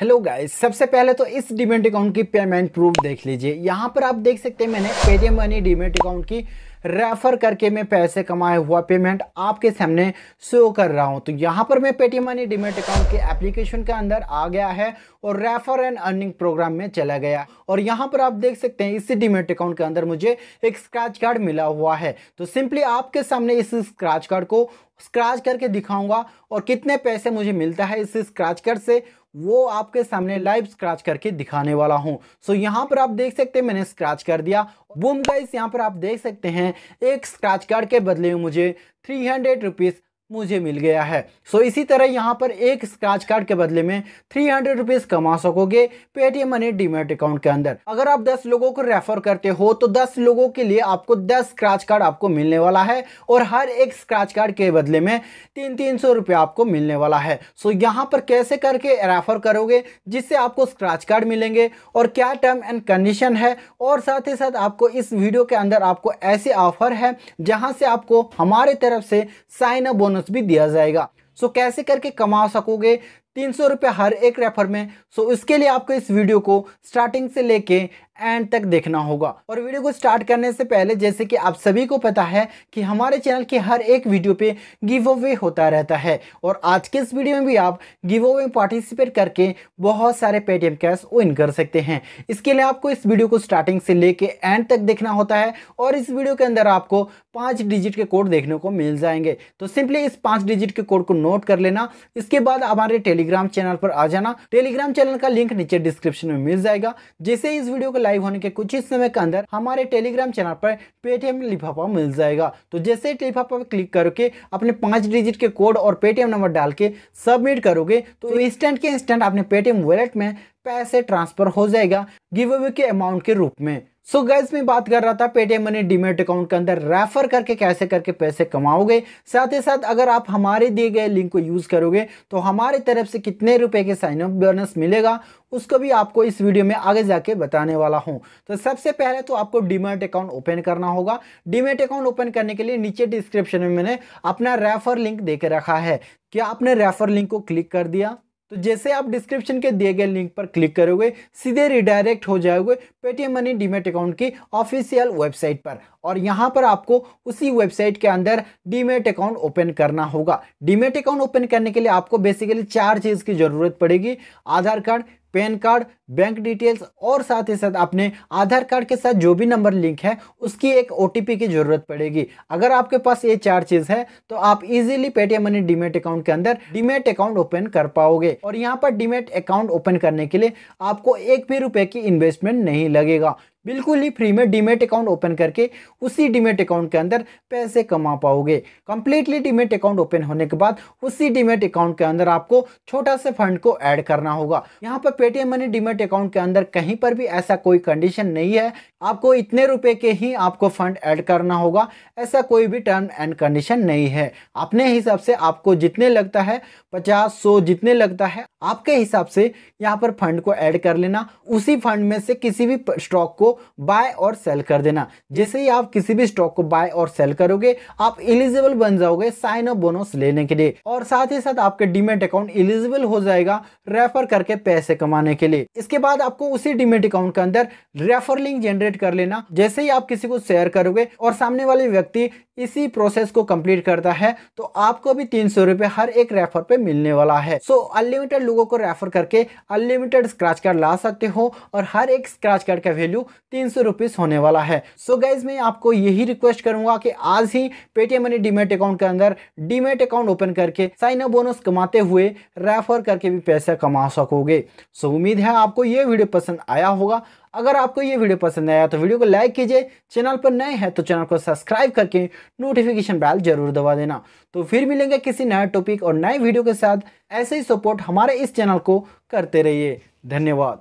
hello guys सबसे पहले तो इस डिमेट अकाउंट की पेमेंट प्रूफ देख लीजिए यहाँ पर आप देख सकते हैं मैंने पेटीएम मनी डिमेट अकाउंट की रेफर करके मैं पैसे कमाए हुआ पेमेंट आपके सामने शो कर रहा हूँ तो यहाँ पर मैं पेटीएम मनी डिमेट अकाउंट के एप्लीकेशन के अंदर आ गया है और रेफर एंड अर्निंग प्रोग्राम में चला गया और यहाँ पर आप देख सकते हैं इसी डिमेट अकाउंट के अंदर मुझे एक स्क्रैच कार्ड मिला हुआ है तो सिंपली आपके सामने इस स्क्रैच कार्ड को स्क्रैच करके दिखाऊंगा और कितने पैसे मुझे मिलता है इस स्क्रैच कार्ड से वो आपके सामने लाइव स्क्रैच करके दिखाने वाला हूँ सो so, यहाँ पर आप देख सकते हैं मैंने स्क्रैच कर दिया बुम गाइस यहाँ पर आप देख सकते हैं एक स्क्रैच कार्ड के बदले में मुझे थ्री हंड्रेड रुपीज़ मुझे मिल गया है सो इसी तरह यहाँ पर एक स्क्रैच कार्ड के बदले में थ्री हंड्रेड रुपीज़ कमा सकोगे पेटीएम मनी डीमेट अकाउंट के अंदर अगर आप दस लोगों को रेफर करते हो तो दस लोगों के लिए आपको दस स्क्रैच कार्ड आपको मिलने वाला है और हर एक स्क्रैच कार्ड के बदले में तीन तीन सौ रुपये आपको मिलने वाला है सो यहाँ पर कैसे करके रेफर करोगे जिससे आपको स्क्रैच कार्ड मिलेंगे और क्या टर्म एंड कंडीशन है और साथ ही साथ आपको इस वीडियो के अंदर आपको ऐसे ऑफर है जहाँ से आपको हमारे तरफ से साइन अप बोनस बोनस भी दिया जाएगा सो so, कैसे करके कमा सकोगे तीन सौ रुपये हर एक रेफर में सो so, इसके लिए आपको इस वीडियो को स्टार्टिंग से लेके एंड तक देखना होगा और वीडियो को स्टार्ट करने से पहले जैसे कि आप सभी को पता है कि हमारे चैनल के हर एक वीडियो पे गिव अवे होता रहता है और आज के इस वीडियो में भी आप गिव अवे में पार्टिसिपेट करके बहुत सारे पेटीएम कैश विन कर सकते हैं इसके लिए आपको इस वीडियो को स्टार्टिंग से लेके एंड तक देखना होता है और इस वीडियो के अंदर आपको पाँच डिजिट के कोड देखने को मिल जाएंगे तो सिंपली इस पाँच डिजिट के कोड को नोट कर लेना इसके बाद हमारे टेलीग्राम चैनल पर आ जाना टेलीग्राम चैनल का लिंक नीचे डिस्क्रिप्शन में मिल जाएगा जैसे इस वीडियो को लाइव होने के कुछ ही समय के अंदर हमारे टेलीग्राम चैनल पर पेटीएम लिफाफा मिल जाएगा तो जैसे ही लिफाफा पर क्लिक करके अपने पांच डिजिट के कोड और पेटीएम नंबर डाल के सबमिट करोगे तो इंस्टेंट के इंस्टेंट अपने पेटीएम वॉलेट में पैसे ट्रांसफर हो जाएगा गिव अवे के अमाउंट के रूप में सो so गैस मैं बात कर रहा था पेटीएम मनी डीमेट अकाउंट के अंदर रेफर करके कैसे करके पैसे कमाओगे साथ ही साथ अगर आप हमारे दिए गए लिंक को यूज़ करोगे तो हमारे तरफ से कितने रुपए के साइन अप बोनस मिलेगा उसको भी आपको इस वीडियो में आगे जाके बताने वाला हूँ तो सबसे पहले तो आपको डीमेट अकाउंट ओपन करना होगा डीमेट अकाउंट ओपन करने के लिए नीचे डिस्क्रिप्शन में मैंने अपना रेफर लिंक दे के रखा है क्या आपने रेफर लिंक को क्लिक कर दिया तो जैसे आप डिस्क्रिप्शन के दिए गए लिंक पर क्लिक करोगे सीधे रिडायरेक्ट हो जाओगे पेटीएम मनी डीमेट अकाउंट की ऑफिशियल वेबसाइट पर और यहाँ पर आपको उसी वेबसाइट के अंदर डीमेट अकाउंट ओपन करना होगा डीमेट अकाउंट ओपन करने के लिए आपको बेसिकली चार चीज़ की ज़रूरत पड़ेगी Aadhaar card PAN card bank details और साथ ही साथ अपने आधार कार्ड के साथ जो भी नंबर लिंक है उसकी एक ओ की जरूरत पड़ेगी अगर आपके पास ये चार चीज़ है तो आप easily Paytm money demat account के अंदर डीमेट अकाउंट ओपन कर पाओगे और यहाँ पर डीमेट अकाउंट ओपन करने के लिए आपको एक भी रुपए की इन्वेस्टमेंट नहीं लगेगा बिल्कुल ही फ्री में डीमेट अकाउंट ओपन करके उसी डीमेट अकाउंट के अंदर पैसे कमा पाओगे कंप्लीटली डीमेट अकाउंट ओपन होने के बाद उसी डीमेट अकाउंट के अंदर आपको छोटा सा फंड को ऐड करना होगा यहाँ पर पेटीएम मनी डीमेट अकाउंट के अंदर कहीं पर भी ऐसा कोई कंडीशन नहीं है आपको इतने रुपए के ही आपको फंड ऐड करना होगा ऐसा कोई भी टर्म एंड कंडीशन नहीं है अपने हिसाब से आपको जितने लगता है पचास सौ जितने लगता है आपके हिसाब से यहाँ पर फंड को ऐड कर लेना उसी फंड में से किसी भी स्टॉक को बाय और सेल कर देना जैसे ही आप किसी भी स्टॉक को बाय और सेल करोगे आप इलिजिबल बन जाओगे साइन अप बोनस लेने के लिए और साथ ही साथ आपके डीमेट अकाउंट इलिजिबल हो जाएगा रेफर करके पैसे कमाने के लिए इसके बाद आपको उसी डीमेट अकाउंट के अंदर रेफर लिंक जनरेट कर लेना जैसे ही आप किसी को शेयर करोगे और सामने वाले व्यक्ति इसी प्रोसेस को कंप्लीट करता है तो आपको भी तीन सौ रुपए हर एक रेफर पे मिलने वाला है सो so, अनलिमिटेड लोगों को रेफर करके अनलिमिटेड स्क्रैच कार्ड ला सकते हो और हर एक स्क्रैच कार्ड का वैल्यू तीन सौ रुपीस होने वाला है सो so गाइज मैं आपको यही रिक्वेस्ट करूंगा कि आज ही पेटीएम मनी डीमेट अकाउंट के अंदर डीमेट अकाउंट ओपन करके साइन अप बोनस कमाते हुए रेफर करके भी पैसा कमा सकोगे सो so उम्मीद है आपको ये वीडियो पसंद आया होगा अगर आपको ये वीडियो पसंद आया तो वीडियो को लाइक कीजिए चैनल पर नए हैं तो चैनल को सब्सक्राइब करके नोटिफिकेशन बेल जरूर दबा देना तो फिर मिलेंगे किसी नए टॉपिक और नए वीडियो के साथ ऐसे ही सपोर्ट हमारे इस चैनल को करते रहिए धन्यवाद